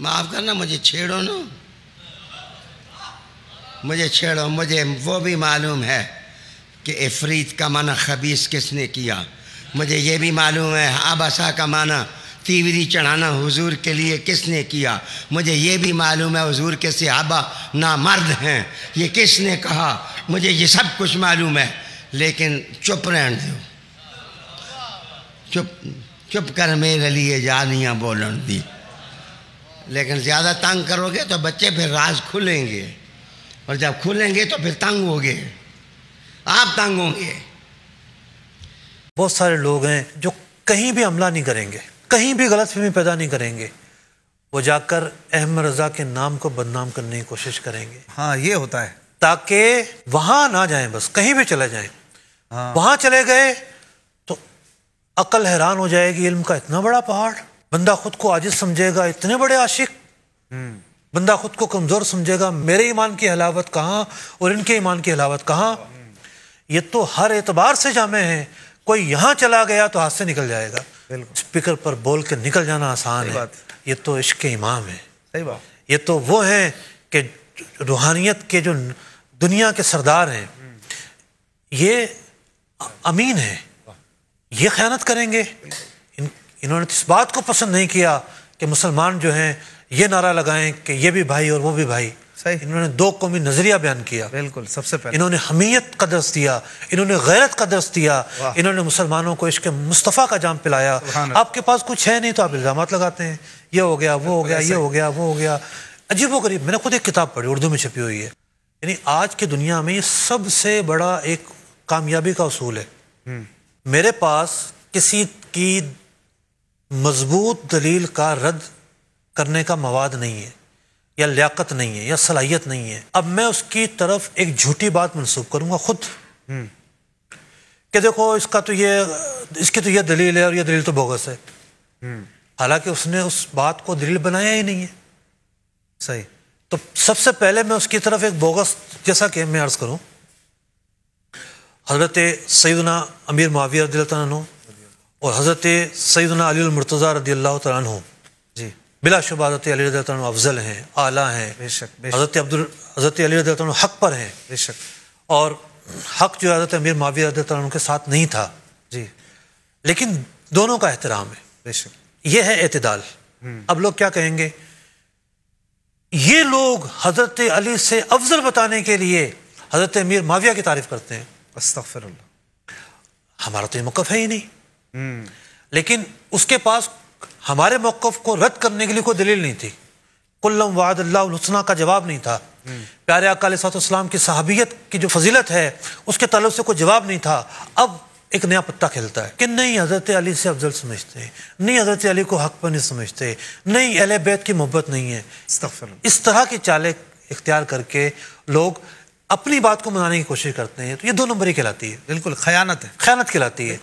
माफ़ करना मुझे छेड़ो ना मुझे छेड़ो मुझे वो भी मालूम है कि इफरीत का माना खबीस किसने किया मुझे ये भी मालूम है आबासा का माना तीवरी चढ़ाना हुजूर के लिए किसने किया मुझे ये भी मालूम है हुजूर के सिहाबा ना मर्द हैं ये किसने कहा मुझे ये सब कुछ मालूम है लेकिन चुप रहने दो चुप चुप कर मेरे लिए जानियाँ बोलन दी लेकिन ज़्यादा तंग करोगे तो बच्चे फिर राज खुलेंगे और जब खुलेंगे तो फिर तंग होगे आप तंग होंगे बहुत सारे लोग हैं जो कहीं भी हमला नहीं करेंगे कहीं भी गलत फहमी पैदा नहीं करेंगे वो जाकर अहम रजा के नाम को बदनाम करने की कोशिश करेंगे हाँ ये होता है ताकि वहां ना जाए बस कहीं भी चले जाए हाँ। वहां चले गए तो अकल हैरान हो जाएगी इल्म का इतना बड़ा पहाड़ बंदा खुद को आजिज समझेगा इतने बड़े आशिक बंदा खुद को कमज़ोर समझेगा मेरे ईमान की हलावत कहाँ और इनके ईमान की हलावत कहाँ ये तो हर एतबार से जामे हैं कोई यहाँ चला गया तो हाथ से निकल जाएगा स्पीकर पर बोल के निकल जाना आसान है ये तो इश्क इमाम है सही बात ये तो वो हैं कि रूहानियत के जो दुनिया के सरदार हैं ये अमीन है ये ख्यानत करेंगे इन्होंने तो इस बात को पसंद नहीं किया कि मुसलमान जो हैं ये नारा लगाएं कि ये भी भाई और वो भी भाई सही इन्होंने दो कौमी नजरिया बयान किया बिल्कुल सबसे पहले इन्होंने हमीयत का दर्ज दिया इन्होंने गैरत का दर्ज दिया इन्होंने मुसलमानों को इश्क मुस्तफ़ा का जाम पिलाया आपके पास कुछ है नहीं तो आप इल्ज़ाम लगाते हैं ये हो गया वो हो गया ये हो गया वो हो गया अजीब वरीब गरीब मैंने खुद एक किताब पढ़ी उर्दू में छपी हुई है यानी आज की दुनिया में ये सबसे बड़ा एक कामयाबी का असूल है हम्म। मेरे पास किसी की मजबूत दलील का रद्द करने का मवाद नहीं है या लियाकत नहीं है या सलाहियत नहीं है अब मैं उसकी तरफ एक झूठी बात मनसूब करूँगा खुद हम्म। कि देखो इसका तो ये इसकी तो ये दलील है और ये दलील तो बोगस है हम्म। हालांकि उसने उस बात को दलील बनाया ही नहीं है सही तो सबसे पहले मैं उसकी तरफ एक बोगस जैसा कि मैं अर्ज़ करूँ हज़रत सैदना अमीर माविया और हज़रत सैदना अलीमरतज़ा रदी अल्लाह तु जी बिलाशुबा हज़रत अली रद अफजल हैं आला हैं बेशक हज़रत अब्दुल हज़रत अली रद हक़ पर हैं बेशक और हक़ जो हज़रत अमीर मावी रद के साथ नहीं था जी लेकिन दोनों का एहतराम है बेशक यह है अतदाल हम्म। अब लोग क्या कहेंगे ये लोग हज़रत अली से अफजल बताने के लिए हज़रत अमीर माविया की तारीफ़ करते हैं अस्तफ़र हमारा तो ये मौक़ है ही नहीं हम्म। लेकिन उसके पास हमारे मौकफ़ को रद्द करने के लिए कोई दलील नहीं थी कुल्लम वादल्लासना का जवाब नहीं था हम्म। प्यारे अकाल सातम की सहाबियत की जो फजीलत है उसके तलब से कोई जवाब नहीं था अब एक नया पत्ता खेलता है कि नहीं हज़रत अली से अफजल समझते नहीं हज़रत अली को हक पर नहीं समझते नहीं अल बैत की मोहब्बत नहीं है इस तरह की चाले इख्तियार करके लोग अपनी बात को मनाने की कोशिश करते हैं तो ये दो नंबर ही कहलाती है बिल्कुल खयानत है खयानत कहलाती है